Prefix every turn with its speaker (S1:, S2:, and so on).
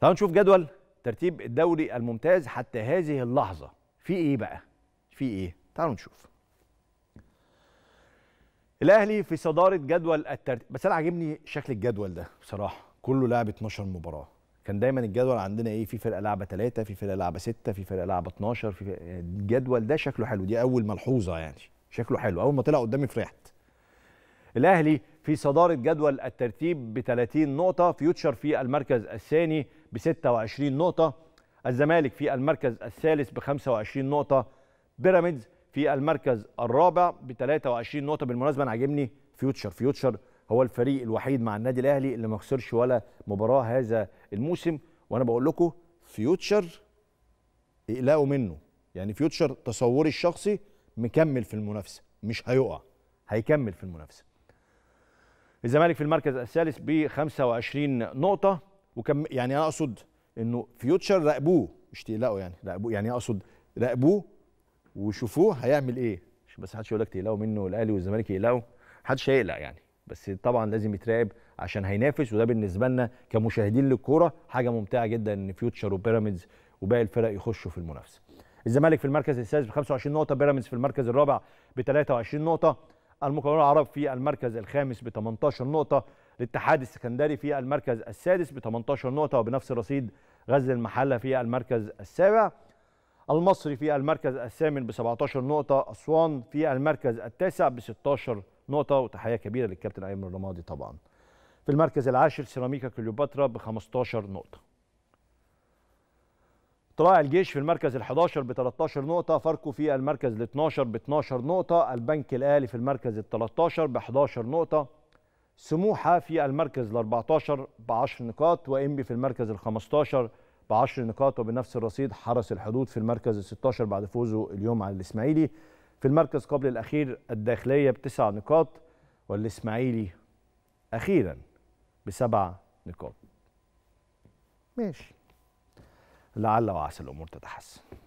S1: تعالوا نشوف جدول ترتيب الدوري الممتاز حتى هذه اللحظة في ايه بقى في ايه تعالوا نشوف الاهلي في صدارة جدول الترتيب بس انا عاجبني شكل الجدول ده بصراحة كله لعب 12 مباراة كان دايما الجدول عندنا ايه في فرقه لعبه 3 في فرقه لعبه 6 في فرقه لعبه 12 في الجدول ده شكله حلو دي اول ملحوظه يعني شكله حلو اول ما طلع قدامي فرحت الاهلي في صداره جدول الترتيب ب 30 نقطه فيوتشر في المركز الثاني ب 26 نقطة الزمالك في المركز الثالث ب 25 نقطة بيراميدز في المركز الرابع ب 23 نقطة بالمناسبة أنا عاجبني فيوتشر فيوتشر هو الفريق الوحيد مع النادي الأهلي اللي ما خسرش ولا مباراة هذا الموسم وأنا بقول لكم فيوتشر اقلقوا منه يعني فيوتشر تصوري الشخصي مكمل في المنافسة مش هيقع هيكمل في المنافسة الزمالك في المركز الثالث ب 25 نقطة وكم يعني انا اقصد انه فيوتشر راقبوه مش تقلقوا يعني راقبوه يعني اقصد راقبوه وشوفوه هيعمل ايه عشان بس حدش يقول لك تقلقوا منه الاهلي والزمالك يقلقوا حدش هيقلق يعني بس طبعا لازم يتراقب عشان هينافس وده بالنسبه لنا كمشاهدين للكوره حاجه ممتعه جدا ان فيوتشر وبيراميدز وباقي الفرق يخشوا في المنافسه الزمالك في المركز السادس ب 25 نقطه بيراميدز في المركز الرابع ب 23 نقطه المقاولون العرب في المركز الخامس ب 18 نقطه الاتحاد السكندري في المركز السادس ب 18 نقطة وبنفس رصيد غزل المحلة في المركز السابع المصري في المركز الثامن ب 17 نقطة أسوان في المركز التاسع ب 16 نقطة وتحية كبيرة للكابتن أيمن الرمادي طبعا في المركز العاشر سيراميكا كليوباترا ب 15 نقطة طلائع الجيش في المركز ال11 ب 13 نقطة فاركو في المركز ال12 ب 12 نقطة البنك الأهلي في المركز ال13 ب 11 نقطة سموحه في المركز ال 14 ب 10 نقاط وانبي في المركز ال 15 ب 10 نقاط وبنفس الرصيد حرس الحدود في المركز ال 16 بعد فوزه اليوم على الاسماعيلي في المركز قبل الاخير الداخليه بتسع نقاط والاسماعيلي اخيرا بسبع نقاط ماشي لعل وعسى الامور تتحسن